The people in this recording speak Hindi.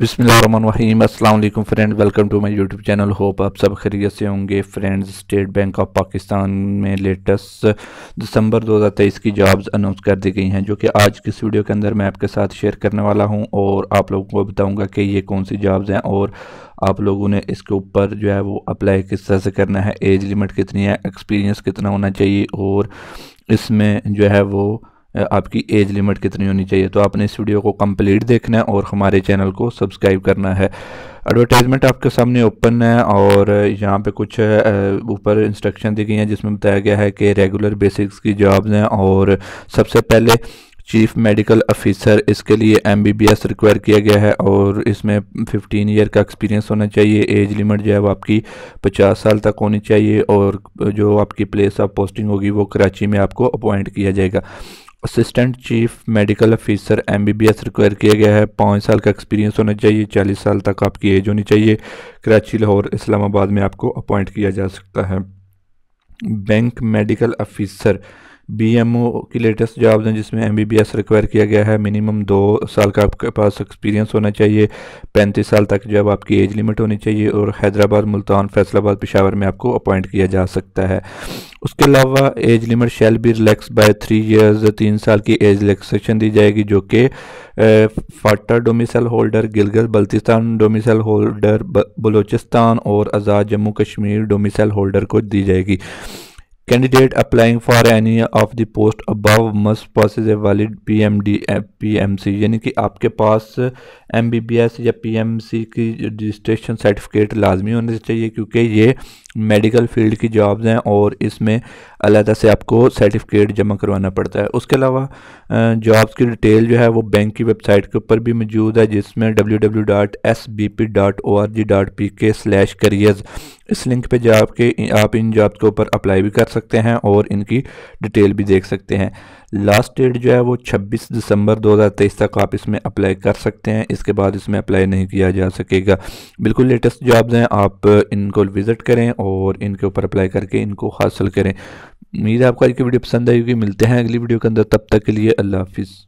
बिसमीम अल्लाम friend welcome to my YouTube channel hope आप सब खरीत से होंगे friends State Bank of Pakistan में लेटेस्ट दिसंबर 2023 की जॉब्स अनाउंस कर दी गई हैं जो कि आज की इस वीडियो के अंदर मैं आपके साथ शेयर करने वाला हूं और आप लोगों को बताऊंगा कि ये कौन सी जॉब्स हैं और आप लोगों ने इसके ऊपर जो है वो अप्लाई किस तरह से करना है एज लिमिट कितनी है एक्सपीरियंस कितना होना चाहिए और इसमें जो है वो आपकी एज लिमिट कितनी होनी चाहिए तो आपने इस वीडियो को कंप्लीट देखना है और हमारे चैनल को सब्सक्राइब करना है एडवर्टाइजमेंट आपके सामने ओपन है और यहाँ पे कुछ ऊपर इंस्ट्रक्शन दी गई हैं जिसमें बताया गया है कि रेगुलर बेसिक्स की जॉब्स हैं और सबसे पहले चीफ मेडिकल ऑफिसर इसके लिए M B B S require किया गया है और इसमें फिफ्टीन ईयर का एक्सपीरियंस होना चाहिए एज लिमिट जो है वो आपकी पचास साल तक होनी चाहिए और जो आपकी प्लेस ऑफ पोस्टिंग होगी वो कराची में आपको अपॉइंट किया जाएगा assistant chief medical officer M B B S require किया गया है पाँच साल का एक्सपीरियंस होना चाहिए चालीस साल तक आपकी एज होनी चाहिए कराची लाहौर इस्लामाबाद में आपको अपॉइंट किया जा सकता है bank medical officer B M O की लेटेस्ट जॉब्स हैं जिसमें M B B S require किया गया है मिनिमम दो साल का आपके पास एक्सपीरियंस होना चाहिए पैंतीस साल तक जो आपकी एज लिमिट होनी चाहिए और हैदराबाद मुल्तान फैसलाबाद पिशावर में आपको अपॉइंट किया जा सकता है उसके अलावा age limit shall be relax by three years तीन साल की एज रिलैक्सेशन दी जाएगी जो कि FATA domicile holder Gilgit Baltistan domicile holder Balochistan और आज़ाद जम्मू कश्मीर डोमिसल होल्डर को दी जाएगी Candidate applying for any of the post above must possess a P M C यानी कि आपके पास एम बी बी एस या पी एम सी की रजिस्ट्रेशन सर्टिफिकेट लाजमी होने चाहिए क्योंकि ये मेडिकल फील्ड की जॉब्स हैं और इसमें अलहदा से आपको सर्टिफिकेट जमा करवाना पड़ता है उसके अलावा जॉब्स की डिटेल जो है वो बैंक की वेबसाइट के ऊपर भी मौजूद है जिसमें W W dot S B P dot O R G dot P K slash careers इस लिंक पे जाके आप इन जॉब के ऊपर अप्लाई भी कर सकते हैं और इनकी डिटेल भी देख सकते हैं लास्ट डेट जो है वो 26 दिसंबर 2023 तक आप इसमें अप्लाई कर सकते हैं इसके बाद इसमें अप्लाई नहीं किया जा सकेगा बिल्कुल लेटेस्ट जॉब्स हैं आप इनको विज़िट करें और इनके ऊपर अप्लाई करके इनको हासिल करें उम्मीद है आपको आज की वीडियो पसंद आई होगी मिलते हैं अगली वीडियो के अंदर तब तक के लिए अल्लाह हाफिज़